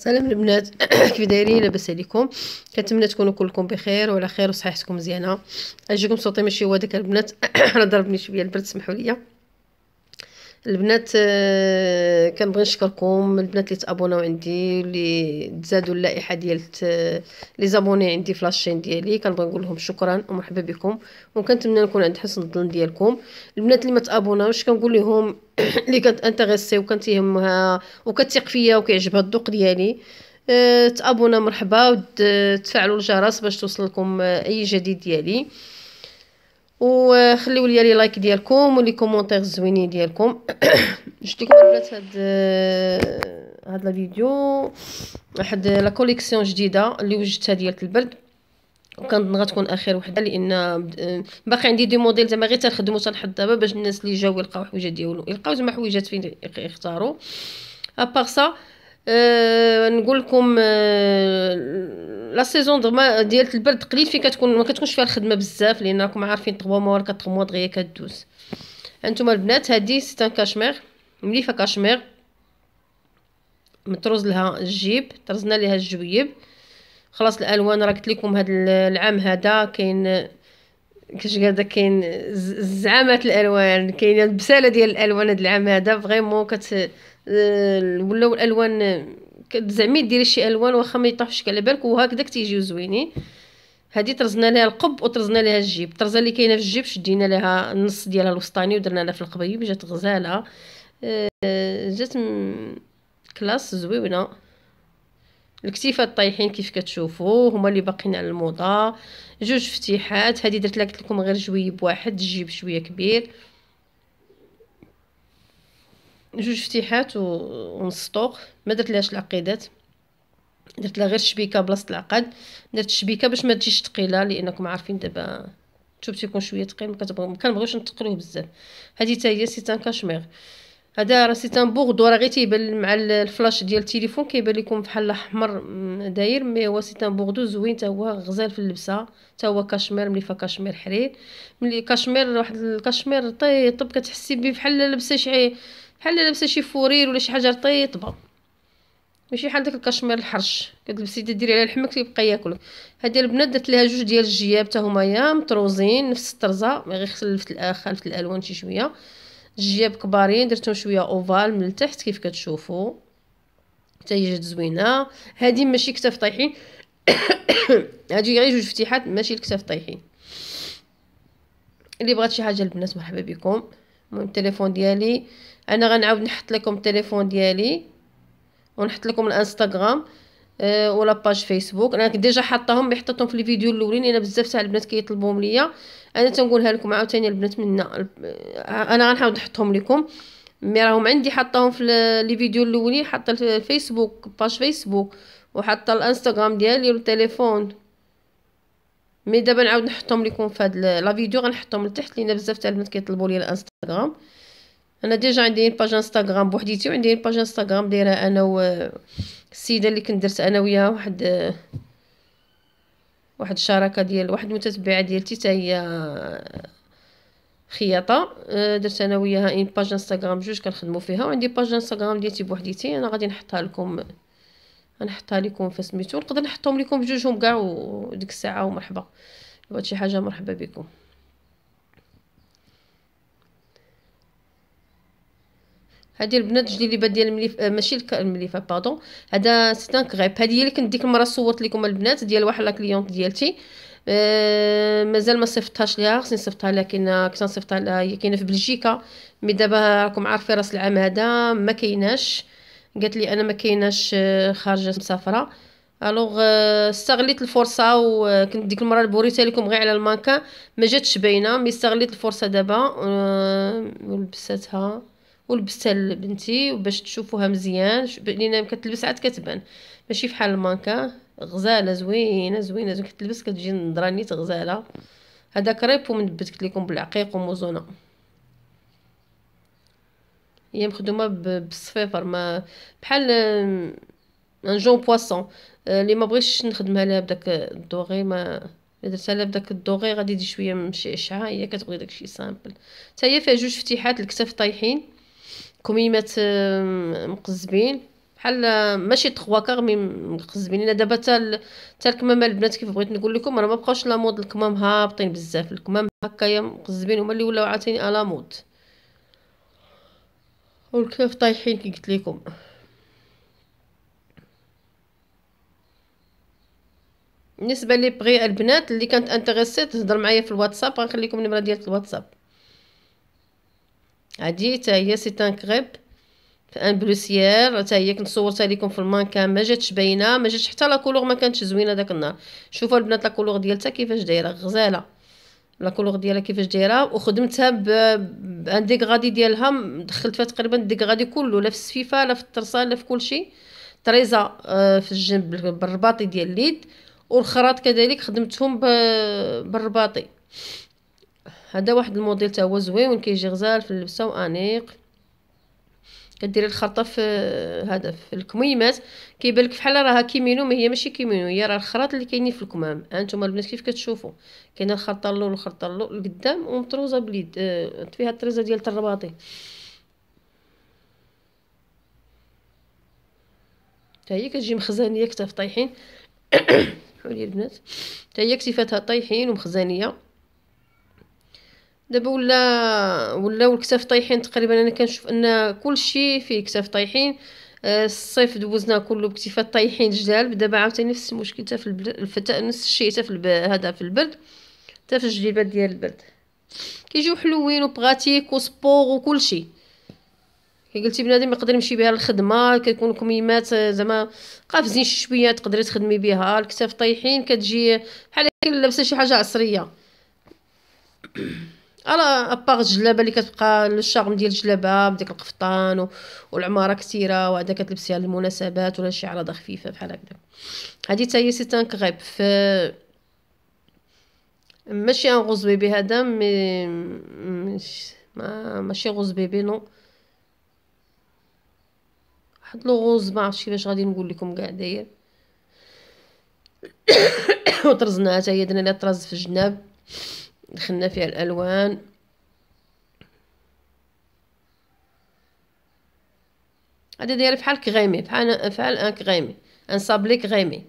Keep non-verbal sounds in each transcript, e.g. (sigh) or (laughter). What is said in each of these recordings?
سلام البنات (clears throat) كيف دايرين لاباس عليكم كنتمنى تكونوا كلكم بخير وعلى خير وصحتكم مزيانه اجيكم صوتي ماشي هو داك البنات (clears throat) راه ضربني شويه البرد سمحوا لي البنات آه، كنبغي نشكركم البنات اللي تابوناو عندي اللي تزادوا اللائحه ديال لي زابوني عندي في لاشين ديالي كنبغي نقول لهم شكرا ومرحبا بكم وكنتمنى نكون عند حسن الظن ديالكم البنات اللي ما تابوناوش كنقول لهم (clears throat) اللي كانت انتريسي يهمها وكتثق فيا وكيعجبها الذوق ديالي آه، تابونا مرحبا وتفعلوا الجرس باش توصلكم آه، اي جديد ديالي وخليو ليا لي لايك ديالكم ولي كومونتير زوينين ديالكم (coughs) جبت لكم البنات هاد آه، هاد لا فيديو واحد آه، لا كوليكسيون جديده اللي وجدتها ديال البرد وكنظن غتكون اخر وحده لان آه، باقي عندي دي موديل زعما غير تنخدمو تنحط دابا باش الناس اللي جاو يلقاو حويجه ديالو يلقاو زعما حويجات فين يختاروا ابار سا أه نقول لكم لا سيزون زعما ديال البرد قليل فين كتكون ما كتكونش فيها الخدمه بزاف لان راكم عارفين طغوا موا ولا موا دغيا كدوز انتما البنات هادي سيت ان كاشمير مليفه كاشمير مطروز لها الجيب طرزنا ليها الجويب خلاص الالوان راه قلت لكم هاد العام هذا كاين كاش قاعده كاين زعامات الالوان كاين البساله ديال الالوان هاد العام هذا فريمون كت ولاو الالوان زعما ديري شي الوان واخا ما شكل على بالك وهكذاك تيجيو زوينين هذه طرزنا لها القب وطرزنا لها الجيب الطرزه اللي كاينه في الجيب شدينا لها النص ديالها الوسطاني ودرنا لها في القبيب جات غزاله آه، جات كلاس زوينه الكتيفات طايحين كيف كتشوفوا هما اللي باقيين على الموضه جوج فتيحات هذه درت لكم غير جويب واحد الجيب شويه كبير جوج فتيحات ونص طوق ما درتلهاش العقيدات درت لها غير شبيكه بلاصه العقد درت الشبيكه باش ما تجيش ثقيله لانكم عارفين دابا الثوب تيكون شويه ثقيل ما كنبغيوش نتقلوه بزاف هذه حتى هي سيتان كاشمير هذا راه سيتان بوغدو راه غير تيبان مع الفلاش ديال التليفون كيبان لكم بحال احمر داير مي هو سيتان بوغدو زوين تا هو غزال في اللبسه تا هو كاشمير مليفه كاشمير حرير ملي كاشمير واحد الكاشمير طيب كتحسي بيه بحال لابسه شي بحال لابسه شي فورير ولا شي حاجه رطيبه ماشي بحال داك الكشمير الحرش كتلبسي تديري على الحمك تيبقى ياكلك هذه البنات درت ليها جوج ديال الجياب حتى هما مطروزين نفس الطرزه غير خلفت خلفت الالوان شي شويه الجياب كبارين درتهم شويه اوفال من التحت كيف كتشوفوا حتى هي جات زوينه هذه ماشي كتاف طايحين (coughs) هذه غير جوج فتيحات ماشي الكتاف طايحين اللي بغات شي حاجه البنات مرحبا بكم المهم التليفون ديالي انا غنعاود نحط لكم التليفون ديالي ونحط لكم الانستغرام أه ولا باج فيسبوك انا ديجا حطاهم مي حطيتهم في الفيديو الاولين انا بزاف تاع البنات كيطلبوهم ليا انا تنقولها لكم عاوتاني البنات منا آه، انا غنحاول نحطهم لكم مي راهم عندي حطاهم في لي فيديو الاولين حط الفيسبوك باج فيسبوك وحط الانستغرام ديالي والتليفون مي دابا نعاود نحطهم لكم في هاد لا فيديو غنحطهم لتحت لان بزاف تاع البنات كيطلبوا لي الانستغرام انا ديجا عندي باج انستغرام بوحديتي وعندي باج انستغرام دايره انا و السيده اللي كنت درت انا وياها واحد واحد الشراكه ديال واحد المتتبعه ديالتي حتى هي خياطه أه، درت انا وياها ان باج انستغرام جوج كنخدموا فيها وعندي باج انستغرام ديالتي بوحديتي انا غادي نحطها لكم غنحطها لكم سميتو نقدر نحطهم لكم بجوجهم كاع وديك الساعه ومرحبا شي حاجه مرحبا بكم هادي البنات جديده ديال المليف آه، ماشي المليفه باردون هذا سي ان كريب هادي هي اللي كنت ديك المره صورت لكم البنات ديال واحد لا ديالتي أه مازال ما صيفطتهاش ليها خصني نصيفطها لها كاينه كنت نصيفطها لها هي كاينه في بلجيكا مي دابا راكم عارفين راس العام هذا ما كايناش قالت لي انا ما كايناش آه، خارجه مسافره الوغ آه، استغليت الفرصه وكنت آه، ديك المره بوريتها لكم غير على المانكا ما جاتش باينه مي استغليت الفرصه دابا ولبستها ولبستها لبنتي باش تشوفوها مزيان لان كتلبس عاد كتبان ماشي بحال المانكا غزاله زوينه زوينه زوين كتلبس كتجي نيت غزاله هذا كريب ومنبت بدك لكم بالعقيق وموزونه هي مخدومه بالصفيفر ما بحال ان جون بواسون اللي ما بغيتش نخدمها لها بداك الدوغي ما درتها لها بداك الدوغي غادي يدي شويه مشي اشعه هي كتبغي داكشي سامبل حتى هي فيها جوج فتيحات الكتاف طايحين كميمات آه، مقزبين بحال آه، ماشي تخوا كار مي مقزبين الا دابا حتى تا الكمامه البنات كيف بغيت نقول لكم راه ما بقاوش لا مود الكمام هابطين بزاف الكمام هكايا مقزبين هما اللي ولاو عاوتاني الا مود والكتاف طايحين كي قلت لكم بالنسبه لي بغي البنات اللي كانت انتريسي تهضر معايا في الواتساب غنخليكم النمره ديال الواتساب هادي حتى هي سي ان كريب ان بلوسيير حتى هي كنت صورتها لكم في المانكا ما جاتش باينه ما جاتش حتى لا كولور ما كانتش زوينه داك النهار شوفوا البنات لا كولور ديالتها كيفاش دايره غزاله لا كولور ديالها كيفاش دايره وخدمتها بانديغرادي ديالها دخلت فيها تقريبا الديغرادي كله لا في السفيفه لا في الترسانه لا في كلشي تريزا آه، في الجنب بالرباطي ديال اليد والخراط كذلك خدمتهم بالرباطي هذا واحد الموديل تا هو زوين كيجي غزال في اللبسه وانيق كديري الخرطه في هذا في الكميمات كيبان لك بحال راها كيمينو ما هي ماشي كيمينو هي راه الخراط اللي كاينين في الكمام هانتوما البنات كيف كتشوفوا كاينه الخرطه اللول والخرطه اللول القدام ومطروزه باليد آه، فيها الطريزه ديال الرباطي حتى هي كتجي مخزانيه كتاف طايحين حولي (coughs) البنات حتى هي كتفاتها طايحين ومخزانيه دابا ولا ولاو الكتاف طايحين تقريبا انا كنشوف ان كلشي فيه كتاف طايحين آه، الصيف دوزنا كله بكتفات طايحين جدال دابا عاوتاني نفس المشكل حتى في الفتاء نفس الشيء حتى في هذا في البرد حتى في الجليبات ديال البرد كيجيو حلوين وبغاتيك وسبور وكلشي كي قلتي بنادم يقدر يمشي بها للخدمه كيكون كميمات آه، زعما قافزين شويه تقدري تخدمي بها الكتاف طايحين كتجي بحال لابسه شي حاجه عصريه على ابار الجلابه اللي كتبقى لو ديال الجلابه بديك القفطان و... والعماره كثيره وهذا كتلبسيها للمناسبات ولا شي عرضه خفيفه بحال هكذا هادي حتى هي سي تان كريب ف ماشي ان غوز بيبي هذا مي مش... ما ماشي غوز بيبي نو واحد لو غوز ما عرفتش كيفاش غادي نقول لكم كاع داير (coughs) وطرزناها حتى هي درنا لها طراز في الجناب دخلنا فيها الالوان هذه دايره بحال كغيمي بحال فعل ان كغيمي ان صابلي كغيمي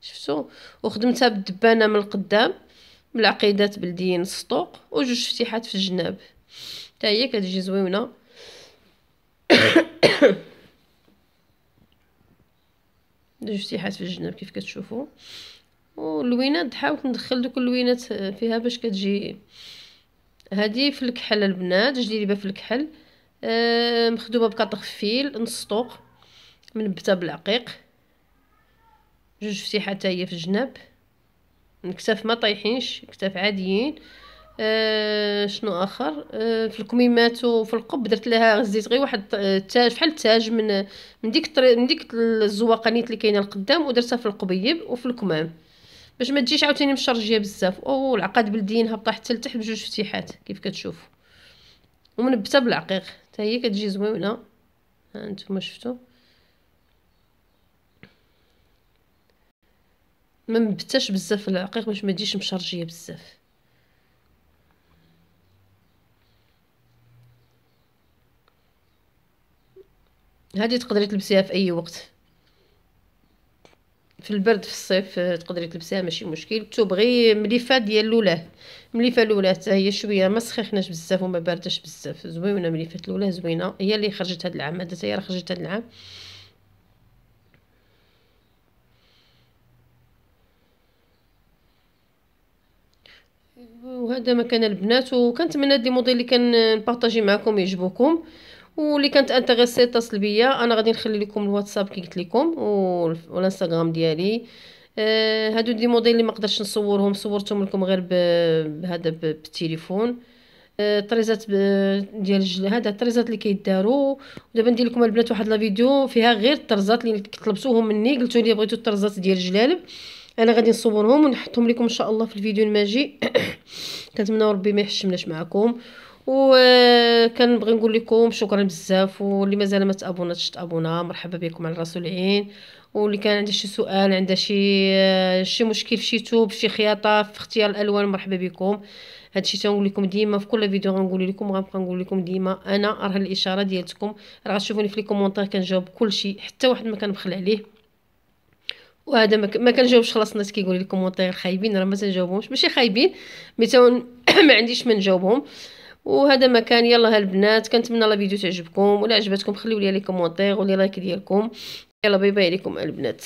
شفتو وخدمتها بالدبانه من القدام بالعقيدات بلديين السطوق وجوج فتيحات في الجناب حتى هي كتجي زويونه (coughs) جوج فتيحات في الجناب كيف كتشوفوا واللوينات حاولت ندخل دوك اللوينات آه، فيها باش كتجي هذه في الكحل البنات جديده في الكحل آه مخدومه بقطع فيل نص طوق منبته بالعقيق جوج فتيحات هي في الجناب الكتاف ما طايحينش كتاف عاديين آه شنو اخر آه في الكميمات وفي القب درت لها غزيت غير واحد التاج بحال التاج من من ديك من ديك الزواقانيت اللي كاينه القدام ودرتها في القبيب وفي الكمام باش ما تجيش عاوتاني مشرجيه بزاف او العقد بلدين هابطه حتى لتحت بجوج فتيحات كيف كتشوف ومنبته بالعقيق حتى هي كتجي زوينه ها انتم شفتوا ما منبتاش بزاف العقيق باش ما تجيش مشرجيه بزاف هذه تقدري تلبسيها في اي وقت في البرد في الصيف آه، تقدري تلبسيها ماشي مشكل تبغي مليفه ديال لولاه مليفه لولاه حتى هي شويه ما سخيخناش بزاف وما باردش بزاف زوينه مليفه لولاه زوينه هي اللي خرجت هذا العام هذا هي راه خرجت هذا العام وهذا ما كان البنات وكنتمنى هذا الموديل اللي كنبارطاجي آه، معكم يعجبوكم واللي كانت انتريسي اتصل بيا انا غادي نخلي لكم الواتساب كي قلت لكم والانستغرام ديالي آه هادو دي موديل اللي ما نصورهم صورتهم لكم غير بهذا بالتليفون آه، طريزات ديال الجل هذا الطريزات اللي كيداروا ودابا ندير لكم البنات واحد لا فيديو فيها غير الطرزات اللي طلبتوهم مني قلتوا لي بغيتوا الطرزات ديال الجلالب انا غادي نصورهم ونحطهم لكم ان شاء الله في الفيديو الماجي (coughs) كنتمنى ربي ما يحشمناش معكم وكنبغي نقول لكم شكرا بزاف واللي مازال ما تابوناتش تابونا مرحبا بكم على راس العين واللي كان عنده شي سؤال عنده شي شي مشكل في شي توب شي خياطه في اختيار الالوان مرحبا بكم هادشي تنقول لكم ديما في كل فيديو غنقول لكم غنبقى نقول لكم ديما انا راه الاشاره ديالتكم راه غتشوفوني في لي كومونتير كنجاوب كلشي حتى واحد ما كنبخل عليه وهذا ما كنجاوبش خلاص الناس كيقولوا لي الكومونتير خايبين راه ما تنجاوبهمش ماشي خايبين مي (coughs) ما عنديش ما نجاوبهم آه وهذا ما كان يلا هالبنات كنتمنى لا فيديو تعجبكم ولا عجبتكم خليو لي لي كومونتير ولي لايك ديالكم يلا باي باي عليكم البنات